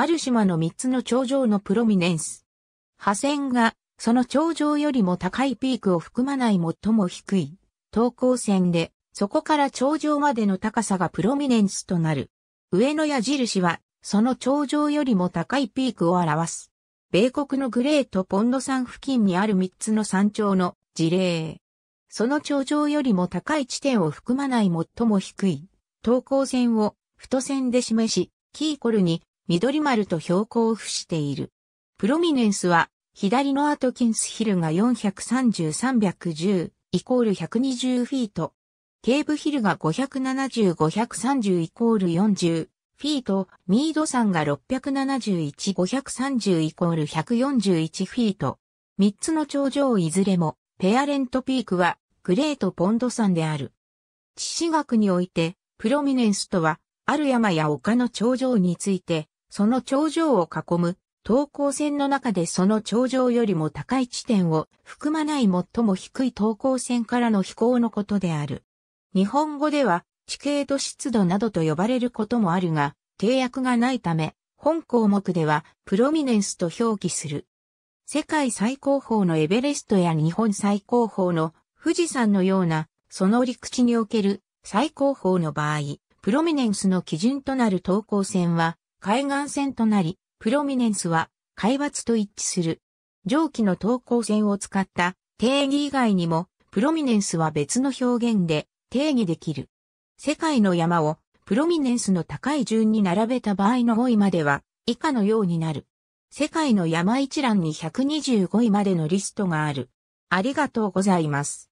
ある島の3つの頂上のプロミネンス。破線が、その頂上よりも高いピークを含まない最も低い、等高線で、そこから頂上までの高さがプロミネンスとなる。上の矢印は、その頂上よりも高いピークを表す。米国のグレートポンド山付近にある3つの山頂の事例。その頂上よりも高い地点を含まない最も低い、等高線を太線で示し、キーコルに緑丸と標高を付している。プロミネンスは、左のアトキンスヒルが430-310イコール120フィート。ケーブヒルが570-530イコール40フィート。ミード山が671-530イコール141フィート。3つの頂上いずれも、ペアレントピークは、グレートポンド山である。地史学において、プロミネンスとは、ある山や丘の頂上について、その頂上を囲む、等高線の中でその頂上よりも高い地点を含まない最も低い等高線からの飛行のことである。日本語では地形と湿度などと呼ばれることもあるが、定約がないため、本項目ではプロミネンスと表記する。世界最高峰のエベレストや日本最高峰の富士山のような、その陸地における最高峰の場合、プロミネンスの基準となる等高線は海岸線となり、プロミネンスは海抜と一致する。上記の等高線を使った定義以外にも、プロミネンスは別の表現で定義できる。世界の山をプロミネンスの高い順に並べた場合の5位までは以下のようになる。世界の山一覧に125位までのリストがある。ありがとうございます。